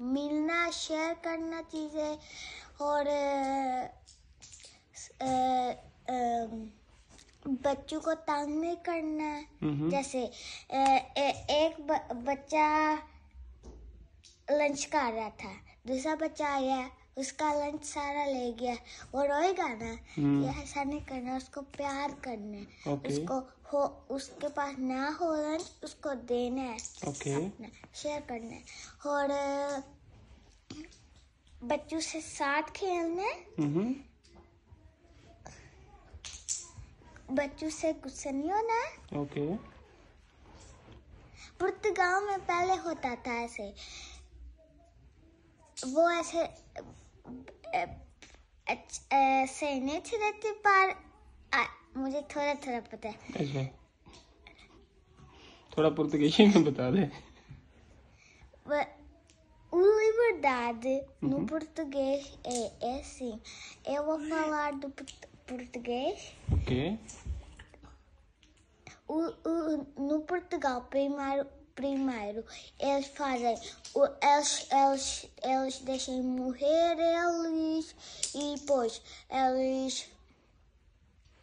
मिलना शेयर करना चीज़ें और आ, आ, बच्चों को तंग नहीं करना जैसे ए, एक ब, बच्चा लंच कर रहा था दूसरा बच्चा आया उसका लंच सारा ले गया वो रोएगा ना हम्म। ये ऐसा नहीं करना उसको प्यार करना okay. उसको हो उसके पास ना हो रंच उसको देना है ओके शेयर करना है और बच्चों से साथ खेलना है बच्चों से गुस्सा नहीं होना है ओके पुर्तगाल में पहले होता था ऐसे वो ऐसे ऐसे नहीं रहते पर मुझे थोड़ा थोड़ा पता है अच्छा थोड़ा पुर्तगाली में बता दे O Liberdade no uhum. português é, é assim. Eu vou falar do português. Ok. O, quê? no Portugal, primeiro, primeiro eles fazem. O, eles, eles, eles deixam morrer eles e depois eles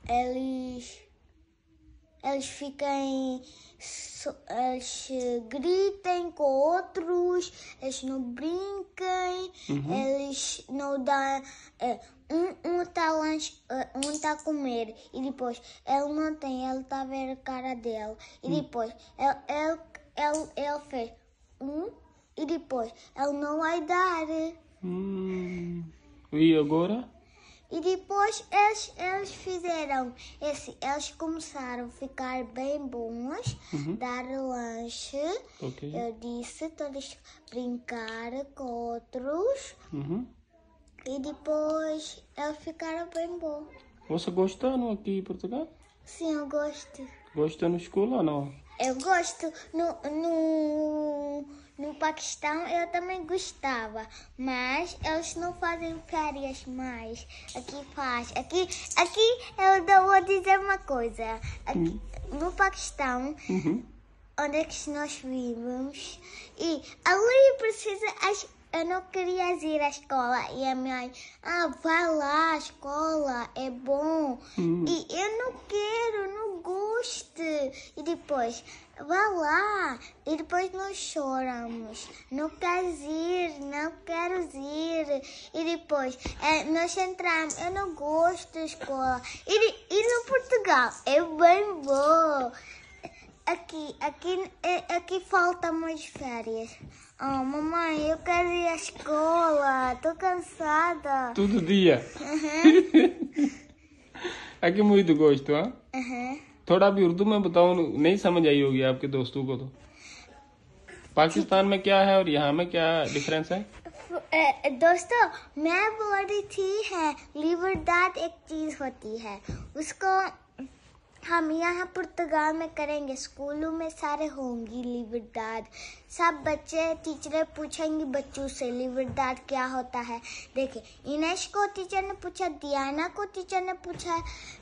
eles eles fiquem eles gritem com outros eles não brinquem uhum. eles não dão eh, um, um tá lanche, eh, um tá a comer e depois ele não tem ele tá a ver a cara dela e uhum. depois ele, ele, ele, ele fez um e depois ele não vai dar hum. e agora e depois eles, eles fizeram esse, eles começaram a ficar bem bons, uhum. dar lanche. Okay. Eu disse, todos brincar com outros. Uhum. E depois eles ficaram bem bons. Você gostando aqui em Portugal? Sim, eu gosto. Gosta no escola ou não? Eu gosto no, no no Paquistão eu também gostava, mas eles não fazem férias mais. Aqui faz. Aqui, aqui eu vou dizer uma coisa. Aqui, hum. no Paquistão, uhum. onde é que nós vivemos, e ali precisa eu não queria ir à escola e a minha mãe, ah, vai lá, a escola é bom. Uhum. E eu não quero, não gosto. E depois, Vá lá e depois nós choramos. Não queres ir, não quero ir. E depois é, nós entramos. Eu não gosto da escola. E, e no Portugal é bem bom. Aqui, aqui, é, aqui falta mais férias. Oh, mamãe, eu quero ir à escola. Estou cansada. Todo dia. Uhum. aqui é muito gosto, hein? Uhum. थोड़ा अभी उर्दू में बताऊ नहीं समझ आई होगी आपके दोस्तों को तो पाकिस्तान में क्या है और यहाँ में क्या डिफरेंस है दोस्तों मैं बोल रही थी है लीवर दांत एक चीज होती है उसको हम यहाँ पुर्तगाल में करेंगे स्कूलों में सारे होंगी लिबरदाद सब बच्चे टीचरें पूछेंगी बच्चों से लिबरदाद क्या होता है देखे इनेश को टीचर ने पूछा दियाना को टीचर ने पूछा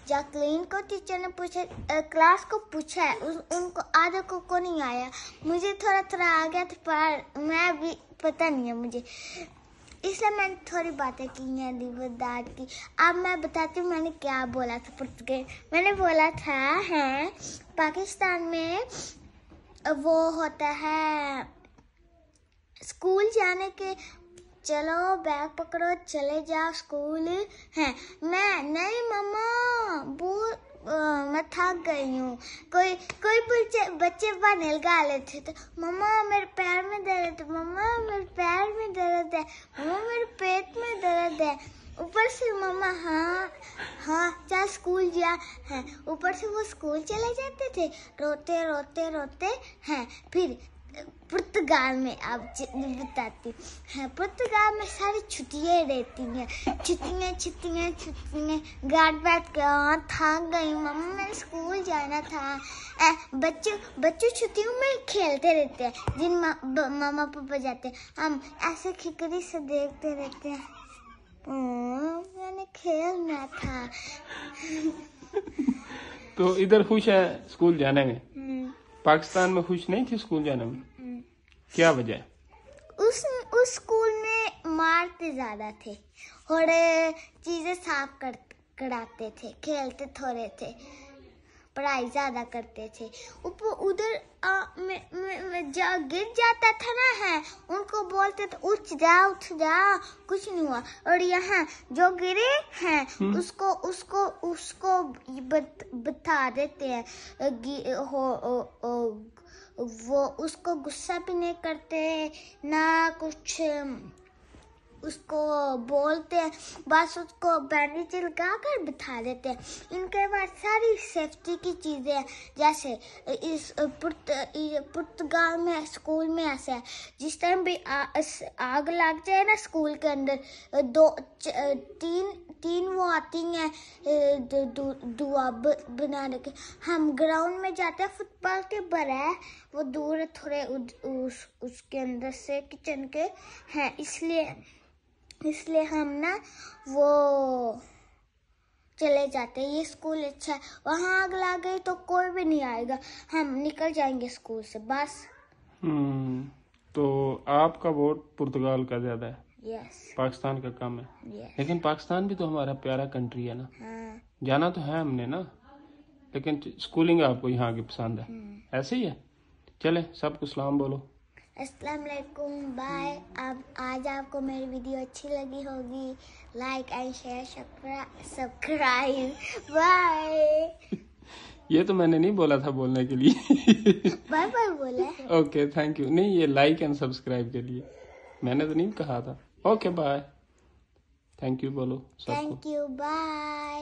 जैकलीन को टीचर ने पूछा क्लास को पूछा है उन, उनको आधा को को नहीं आया मुझे थोड़ा थोड़ा आ गया था पर मैं भी पता नहीं है मुझे इसलिए मैंने थोड़ी बातें की हैं दीपदार की अब मैं बताती हूँ मैंने क्या बोला था पुर्तगेज मैंने बोला था है पाकिस्तान में वो होता है स्कूल जाने के चलो बैग पकड़ो चले जाओ स्कूल है मैं नहीं मम्मा बोल मैं थक गई हूँ कोई कोई बच्चे बच्चे पनेल गा लेते थे मम्मा मेरे पैर में दर्द है मम्मा मेरे पैर में दर्द है मम्मा मेरे पेट में दर्द है ऊपर से मम्मा हाँ हाँ चल स्कूल गया है ऊपर से वो स्कूल चले जाते थे रोते रोते रोते हैं फिर पुर्तगाल में आप बताती हैं पुर्तगाल में सारी छुट्टियाँ रहती हैं छुट्टियाँ छुट्टियाँ छुट्टियाँ गार्ड बैठ गया थक गई मम्मी मैंने स्कूल जाना था ए, बच्चों छुट्टियों में खेलते रहते हैं जिन मामा पापा जाते हम ऐसे खिकड़ी से देखते रहते हैं हम्म, मैंने खेलना था तो इधर खुश है स्कूल जाने में हम्म। पाकिस्तान में खुश नहीं थी स्कूल जाने में क्या वजह है उस उस स्कूल में मारते ज्यादा थे और चीजें साफ कर कराते थे खेलते थोड़े थे पढ़ाई ज्यादा करते थे ऊपर उधर जा, गिर जाता था ना है उनको बोलते थे उठ जा उठ जा कुछ नहीं हुआ और यहाँ जो गिरे हैं हम्म। उसको उसको उसको बत, बता देते हैं वो उसको गुस्सा भी नहीं करते ना कुछ उसको बोलते हैं बस उसको बैंडेज लगा कर बिठा देते हैं इनके पास सारी सेफ्टी की चीज़ें हैं जैसे इस पुर्त पुर्तगाल में स्कूल में ऐसा है जिस टाइम भी आ, आग लग जाए ना स्कूल के अंदर दो च, तीन तीन वो आती हैं दुआ बनाने के हम ग्राउंड में जाते हैं फुटबॉल के बर है वो दूर थोड़े उद, उस, उसके अंदर से किचन के हैं इसलिए इसलिए हम ना वो चले जाते ये स्कूल अच्छा है वहाँ आग लग गई तो कोई भी नहीं आएगा हम निकल जाएंगे स्कूल से बस हम्म, तो आपका वोट पुर्तगाल का ज्यादा है यस पाकिस्तान का कम है लेकिन पाकिस्तान भी तो हमारा प्यारा कंट्री है ना हाँ। जाना तो है हमने ना लेकिन स्कूलिंग आपको यहाँ की पसंद है हम्म। ऐसे ही है चले सबको सलाम बोलो अस्सलाम वालेकुम बाय अब आज आपको मेरी वीडियो अच्छी लगी होगी like and share subscribe bye ये तो मैंने नहीं बोला था बोलने के लिए बाय बाय बोला ओके थैंक यू नहीं ये लाइक एंड सब्सक्राइब के लिए मैंने तो नहीं कहा था ओके बाय थैंक यू बोलो थैंक यू बाय